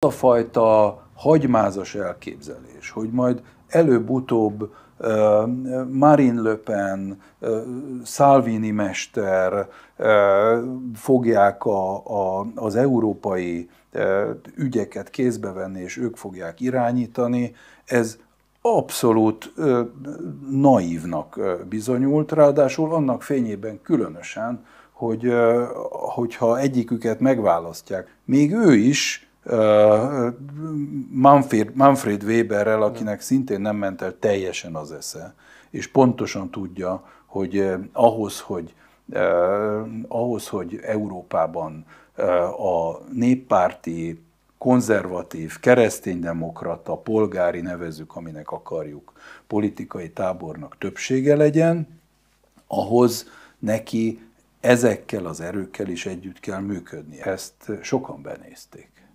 a fajta hagymázas elképzelés, hogy majd előbb-utóbb uh, Marine Le Pen, Salvini mester fogják a, a, az európai ügyeket kézbe venni, és ők fogják irányítani, ez abszolút naívnak bizonyult, ráadásul annak fényében különösen, hogy hogyha egyiküket megválasztják, még ő is Manfred, Manfred Weberrel, akinek szintén nem ment el teljesen az esze, és pontosan tudja, hogy ahhoz, hogy, ahhoz, hogy Európában a néppárti, konzervatív, kereszténydemokrata, polgári nevezük, aminek akarjuk, politikai tábornak többsége legyen, ahhoz neki ezekkel az erőkkel is együtt kell működni. Ezt sokan benézték.